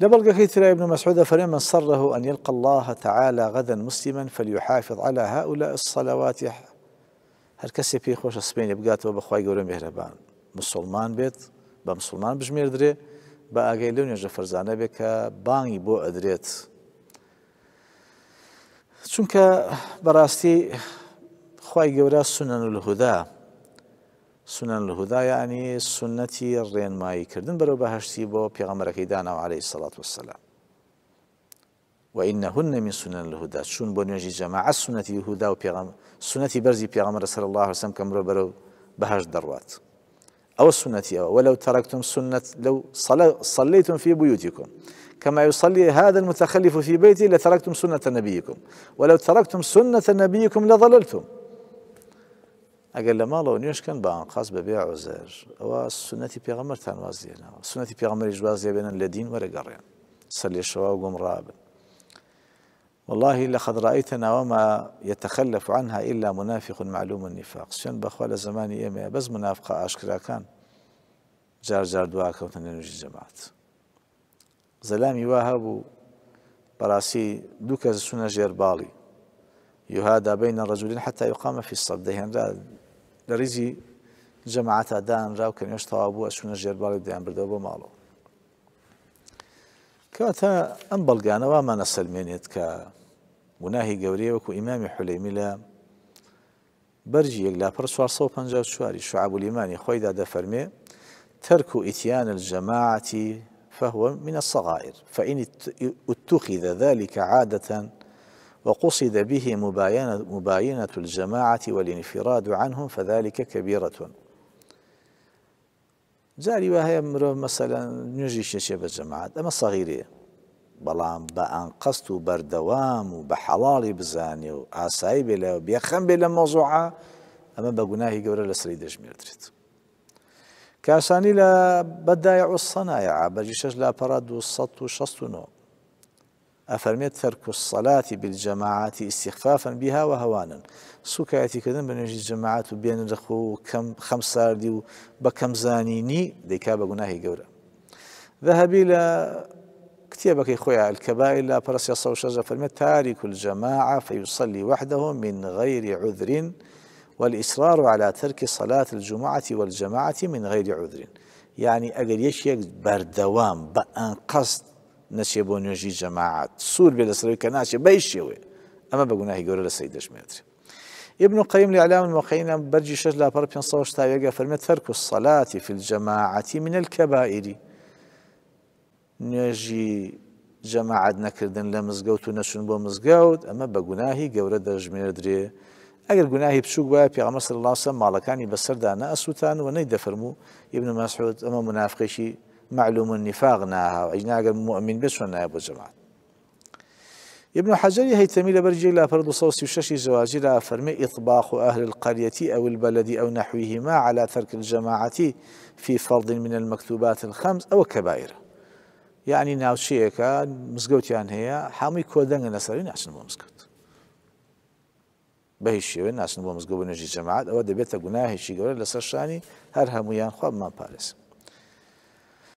دبل قخيت ابن مسعود فلمن سره أن يلقى الله تعالى غدا مسلما فليحافظ على هؤلاء الصلوات هل كسي في خوش سپین يبقات بەخوای گەورە مێهرەبان مسلمان بيت بمسلمان مسلمان دري درێ بە ئاگەی لەو نێژە فەرزانە بێت کە بانگی بۆ ئەدرێت چونکە بەڕاستی خی گەورە سنن الهدى يعني سنتي الرين ماي كردن برو بهشتي بو پیغمبر كيدان عليه الصلاة والسلام وإنهن من سنن الهدى شون بو نجي جماعة سنتي الهدى و سنة سنتي برزي پیغمبر صلى الله عليه وسلم كم برو بهش دروات أو سنتي أو ولو تركتم سنة لو صليتم في بيوتكم كما يصلي هذا المتخلف في بيته لتركتم سنة نبيكم ولو تركتم سنة نبيكم لضللتم ئەگەر لە ماڵەوە نوێشکەن بان قاس بەبێ ئۆزەر ئەوە سنەتی پێغەمەرتان وازیێنەوە سنەتی پێغەمەریش بازیە بێنن لە دین وەرەگەڕێن سەر لێشەوە گومڕابن والله لقد رأيتنا وما يتخلف عنها إلا منافق معلوم النفاق شن بخوال لە زمانی ئێمە بەس منافقە ئاشکراکان جار جار دواکەوتن نوێژی جەماعت زەلامی وا واهبو براسي دوو کەس سونە يهادى بين الرجلين حتى يقام في الصد الصف دەهێن لە ریزی جەماعتا دانرا و کەنیێش تەوا بوو ئەچونە ژێرباڵی دەیان بردەوە بۆ ماڵەوە کەواتە ئەم بەڵگانەوە مانە سلمێنێت کە وناهی گەورەیە وەکو ئیمامی حولەیمی لە بەرجی یەک لاپەر 450 چواری شعبولیمانی خۆیدا دەفەرمێ ترك إتيان الجماعة فهو من الصغائر فإن اتخذ ذلك عادة وقصد به مباينة, مباينة الجماعة والانفراد عنهم فذلك كبيرة جاري وهي مرو مثلا نجي شيء بالجماعة أما صغيرة بلان بأن قصد بردوام وبحلال بزاني وآساي بلا وبيخم بلا موضوعة أما بقناه قبل لسري دجمير تريد كاساني لا بدايع الصنايع بجيشش لا برادو وسط وشسط ونوم أفرميت ترك الصلاة بالجماعات استخفافا بها وهوانا و هەوانن من يجي نوێژی جەماعات و كم و خەم ساردی زانيني بە کەمزانینی دەیکا بە گوناهی گەورە ذهبی كتابك خويا الكبائر لا برس يصو شجر فرميت تارك الجماعة فيصلي وحده من غير عذر والإصرار على ترك صلاة الجمعة والجماعة من غير عذر يعني أقل يشيك بردوام بأن قصد نەچێ بۆ نوێژی جەماعات سور بێ لەسەرەوەی کە ناچێ اما شێوێ ئەمە بە گوناهی ابن قيم لإعلام المقيم برجي شجلا لا بر بين صوش تايقا فرمت ترك الصلاة في الجماعة من الكبائر نجي جماعة نكردن لمزقوت ونشن بو مزقوت أما بقناهي قورة درجمير دري أجر قناهي بشوق باب يا عمر صلى الله و سلم مالکانی بسردانه أسوتان نید فرمو ابن مسعود أما منافقشي معلوم النفاق ناها وإجناء المؤمن مؤمن بسون أبو بو جماعت ابن حجر هيثمي برجي لا فرض صوصي وششي زواجي لا فرمي إطباق أهل القرية أو البلد أو نحوهما على ترك الجماعة في فرض من المكتوبات الخمس أو الكبائر يعني ناوشيك مزقوت يعني هي حامي كودنغ نسرين ناس نبو مزقوت بهي الشيء ناس نبو مزقوت نجي جماعات أو دبيتا قناه شيء قول لسرشاني هرهم ويان خواب ما بارس